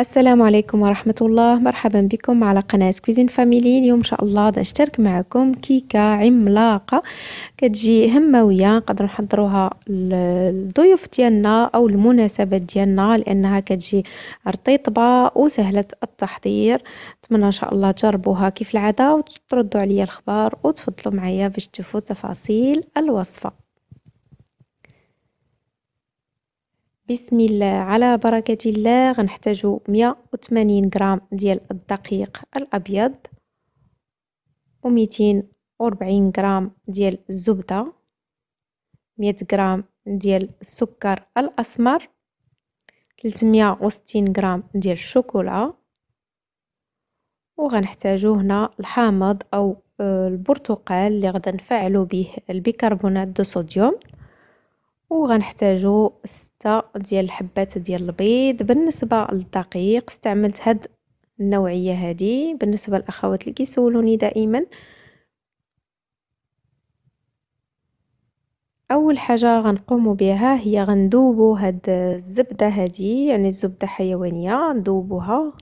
السلام عليكم ورحمة الله مرحبا بكم على قناة كويزين فاميلي اليوم إن شاء الله غادي نشترك معكم كيكة عملاقة كتجي هموية نقدر نحضروها للضيوف ديالنا أو المناسبات ديالنا لأنها كتجي رطيطبة وسهلة التحضير نتمنى إن شاء الله تجربوها كيف العادة وتردوا عليا الخبر وتفضلوا معايا باش تشوفوا تفاصيل الوصفة بسم الله على بركة الله غنحتاجو 180 غرام ديال الدقيق الأبيض و 240 غرام ديال الزبدة 100 غرام ديال السكر الأسمر 360 غرام ديال الشوكولا وغنحتاجو هنا الحامض أو البرتقال اللي غدا نفعلو به البيكربونات دو صوديوم وغنحتاجو ستة ديال الحبات ديال البيض بالنسبه للدقيق استعملت هاد النوعيه هادي بالنسبه للاخوات اللي كيسولوني دائما اول حاجه غنقومو بها هي غندوبو هاد الزبده هادي يعني الزبده حيوانيه ندوبوها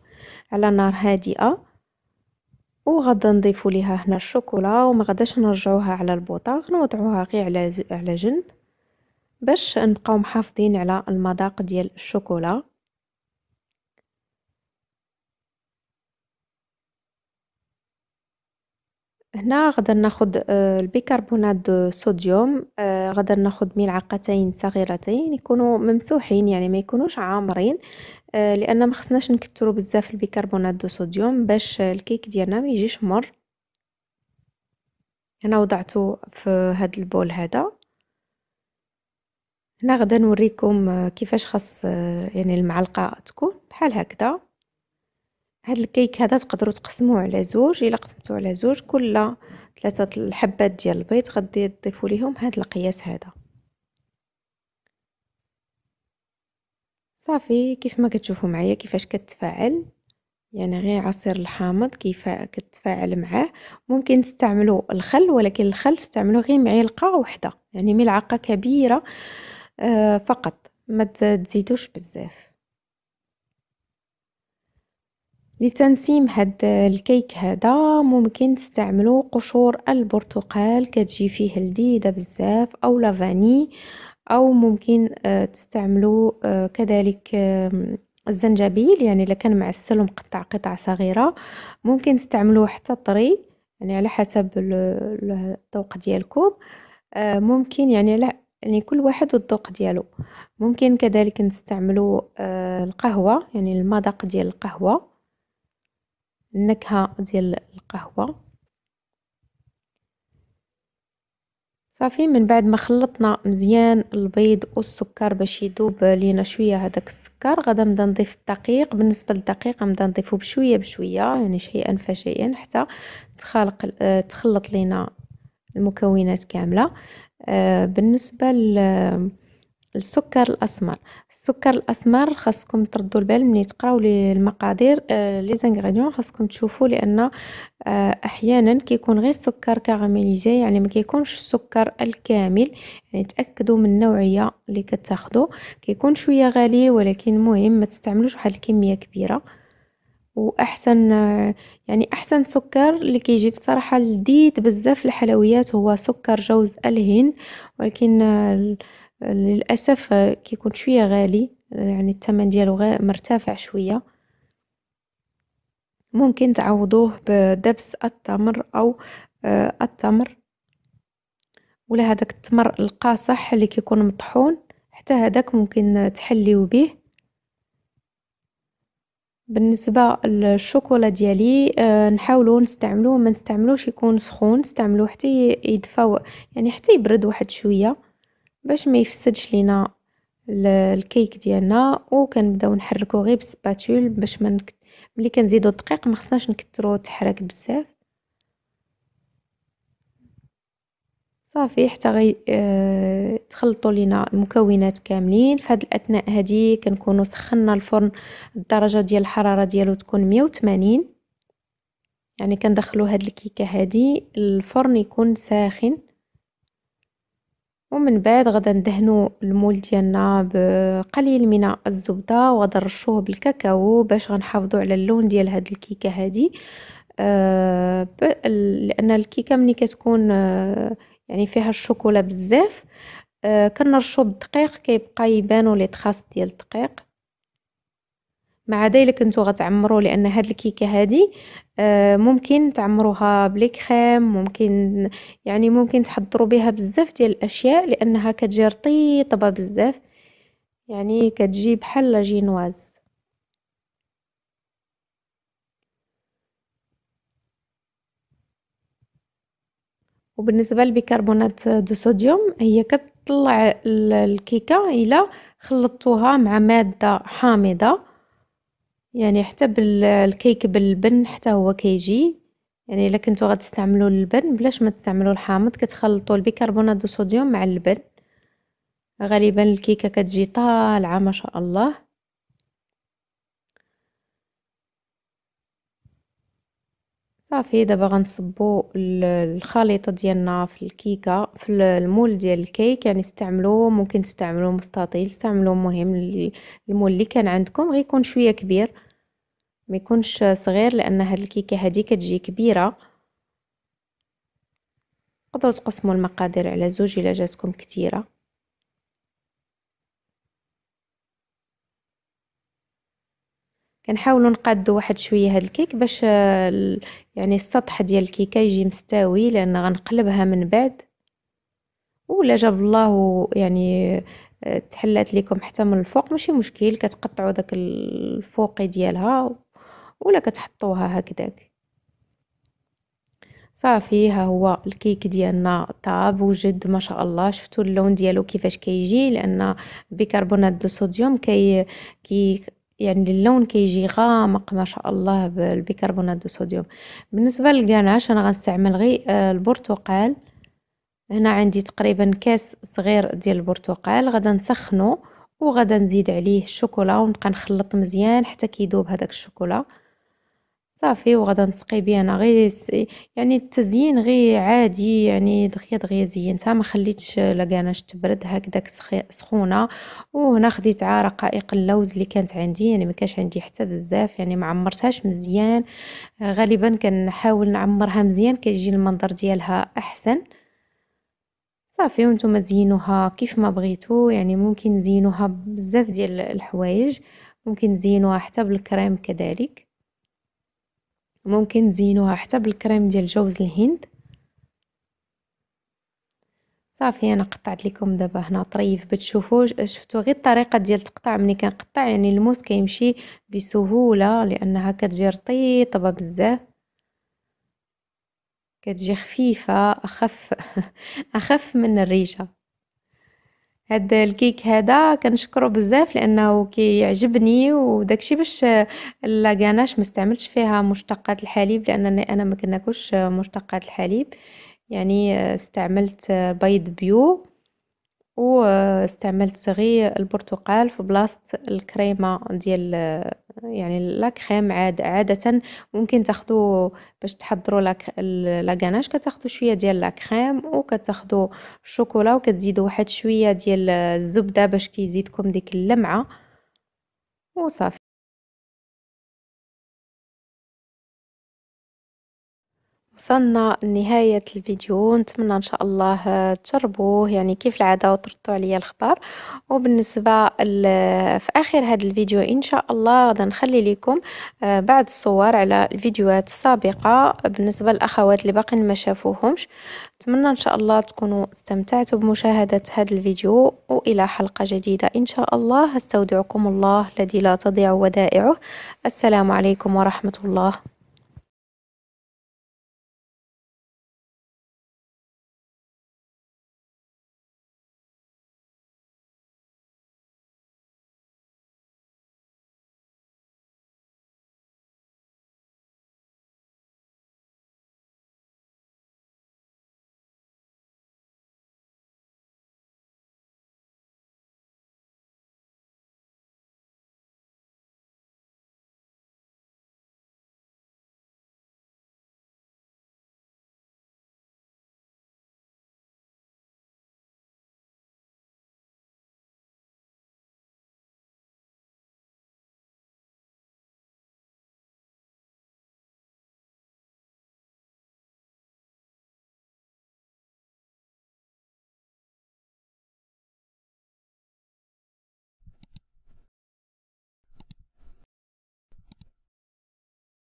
على نار هادئه وغدا نضيفو ليها هنا الشوكولا وما غداش نرجعوها على البوطاغ نوضعوها غير على على جنب باش نبقاو محافظين على المذاق ديال الشوكولا هنا غادر ناخد آه، البيكربونات دو صوديوم آه، غادر ناخد ملعقتين صغيرتين يكونوا ممسوحين يعني ما يكونوش عامرين آه، لان ما خصناش نكثروا بزاف البيكربونات دو صوديوم باش الكيك ديالنا ما يجيش مر هنا وضعته في هذا البول هذا هنا غدا نوريكم آه، كيفاش خاص آه، يعني المعلقه تكون بحال هكذا هاد الكيك هذا تقدروا تقسموه على زوج الا قسمتوه على زوج كل ثلاثه الحبات ديال البيض غادي تضيفوا ليهم هاد القياس هذا صافي كيف ما كتشوفوا معايا كيفاش كتفاعل يعني غير عصير الحامض كيف كتفاعل معاه ممكن تستعملوا الخل ولكن الخل تستعملوه غير معلقه وحده يعني ملعقه كبيره آه، فقط ما تزيدوش بزاف لتنسيم هاد الكيك هذا ممكن تستعملوا قشور البرتقال كتجي فيه لذيذه بزاف او لافاني او ممكن آه، تستعملوا آه، كذلك الزنجبيل يعني الا كان معسل ومقطع قطع صغيره ممكن تستعملوه حتى طري يعني على حسب الذوق ديالكم ممكن يعني يعني كل واحد والذوق ديالو ممكن كذلك نستعملوا آه، القهوه يعني المذاق ديال القهوه النكهه ديال القهوه صافي من بعد ما خلطنا مزيان البيض والسكر باش يذوب لينا شويه هذاك السكر غدا نبدا نضيف الدقيق بالنسبه للدقيق نبدا نضيفو بشويه بشويه يعني شيئا فشيئا حتى تخلق آه، تخلط لينا المكونات كامله آه، بالنسبة للسكر الأسمر السكر الأسمر خاصكم تردوا البال ملي تقراو المقادير آه، لي زانغريديون خاصكم تشوفوا لأن آه، أحيانا كيكون غير السكر كاراميليزي يعني ما كيكونش السكر الكامل يعني تأكدوا من النوعية اللي كتاخدو كيكون شوية غالي ولكن مهم ما تستعملوش واحد الكمية كبيرة واحسن يعني احسن سكر اللي كيجي بصراحه لذيذ بزاف الحلويات هو سكر جوز الهند ولكن للاسف كيكون شويه غالي يعني الثمن ديالو مرتفع شويه ممكن تعوضوه بدبس التمر او آه، التمر ولا هذاك التمر القاصح اللي كيكون مطحون حتى هذاك ممكن تحليو به بالنسبه للشوكولا ديالي أه نحاولوا نستعملوه ما نستعملوش يكون سخون نستعملوه حتى يدفى يعني حتى يبرد واحد شويه باش ما يفسدش لينا الكيك ديالنا وكنبداو نحركو غير بالسباتول باش ما منك... ملي كنزيدو الدقيق ما خصناش نكثرو تحرك بزاف صافي حتى غي اه تخلطوا لينا المكونات كاملين في هذه الاثناء هادي كنكونوا سخنا الفرن الدرجه ديال الحراره ديالو تكون 180 يعني كندخلوا هاد الكيكه هادي الفرن يكون ساخن ومن بعد غدا ندهنوا المول ديالنا بقليل من الزبده وغدا نرشوه بالكاكاو باش غنحافظوا على اللون ديال هاد الكيكه هادي آه لان الكيكه ملي كتكون آه يعني فيها الشوكولا بزاف آه كنرشو بالدقيق كيبقى يبانو لي طخاص ديال الدقيق مع ذلك نتو غتعمرو لان هاد الكيكه هادي آه ممكن تعمروها بلي كريم ممكن يعني ممكن تحضروا بها بزاف ديال الاشياء لانها كتجي رطيبه بزاف يعني كتجي بحال لا جينواز وبالنسبه للبيكربونات دو صوديوم هي كتطلع الكيكه الا خلطتوها مع ماده حامضه يعني حتى بالكيك باللبن حتى هو كيجي يعني الا كنتو غتستعملوا اللبن بلاش ما تستعملوا الحامض كتخلطوا البيكربونات دو صوديوم مع اللبن غالبا الكيكه كتجي طالعه ما شاء الله صافي دابا غنصبو الخليط ديالنا في الكيكه في المول ديال الكيك يعني استعملوا ممكن تستعملوا مستطيل استعملوا مهم المول اللي كان عندكم غيكون شويه كبير ما يكونش صغير لان هاد الكيكه هذه كتجي كبيره تقدروا تقسموا المقادير على زوج الا جاتكم كثيره كنحاولوا نقادوا واحد شويه هاد الكيك باش آه، يعني السطح ديال الكيكه يجي مستوي لان غنقلبها من بعد ولا جاب الله يعني آه، تحلات لكم حتى من الفوق ماشي مشكل كتقطعوا داك الفوقي ديالها ولا كتحطوها هكذاك صافي ها هو الكيك ديالنا طاب وجد ما شاء الله شفتوا اللون ديالو كيفاش كيجي لان بيكربونات دو صوديوم كي كي يعني اللون كيجي غامق ما شاء الله بالبيكربونات دو صوديوم بالنسبه للقناش انا غنستعمل غير آه، البرتقال هنا عندي تقريبا كاس صغير ديال البرتقال غدا نسخنه وغدا نزيد عليه الشوكولا ونبقى نخلط مزيان حتى كيذوب هذاك الشوكولا صافي وغادا نسقي بيه انا غير يعني التزيين غير عادي يعني دغيا دغيا زينتها ما خليتش لاكاناش تبرد هكذاك سخونه وهنا خديت عا رقائق اللوز اللي كانت عندي يعني ما كانش عندي حتى بزاف يعني ما عمرتهاش مزيان غالبا كنحاول نعمرها مزيان كيجي المنظر ديالها احسن صافي وانتم زينوها كيف ما بغيتو يعني ممكن زينوها بزاف ديال الحوايج ممكن زينوها حتى بالكريم كذلك ممكن تزينوها حتى بالكريم ديال جوز الهند صافي انا قطعت لكم دابا هنا طريف بتشوفوا شفتوا غير الطريقه ديال تقطع ملي كنقطع يعني الموس كيمشي بسهوله لانها كتجي رطيبه بزاف كتجي خفيفه اخف اخف من الريشه هاد الكيك هذا كنشكرو بزاف لانه كيعجبني وداكشي باش لاكاناش ما استعملتش فيها مشتقات الحليب لانني انا ما كناكلش مشتقات الحليب يعني استعملت بيض بيو واستعملت صغير البرتقال في بلاصه الكريمه ديال يعني لاكريم عاد عادة ممكن تاخدو باش تحضروا لاك لاكاناش كتاخدو شوية ديال لاكريم وكتاخدو الشوكولا وكتزيدوا واحد شوية ديال الزبدة باش كيزيدكم ديك اللمعة وصافي وصلنا لنهاية الفيديو نتمنى ان شاء الله تجربوه يعني كيف العادة وتردوا عليا الخبر وبالنسبة في اخر هذا الفيديو ان شاء الله غدا نخلي لكم آه، بعض الصور على الفيديوهات السابقة بالنسبة للاخوات اللي باقي ما شافوهمش نتمنى ان شاء الله تكونوا استمتعتوا بمشاهدة هذا الفيديو والى حلقة جديدة ان شاء الله استودعكم الله الذي لا تضيع ودائعه السلام عليكم ورحمة الله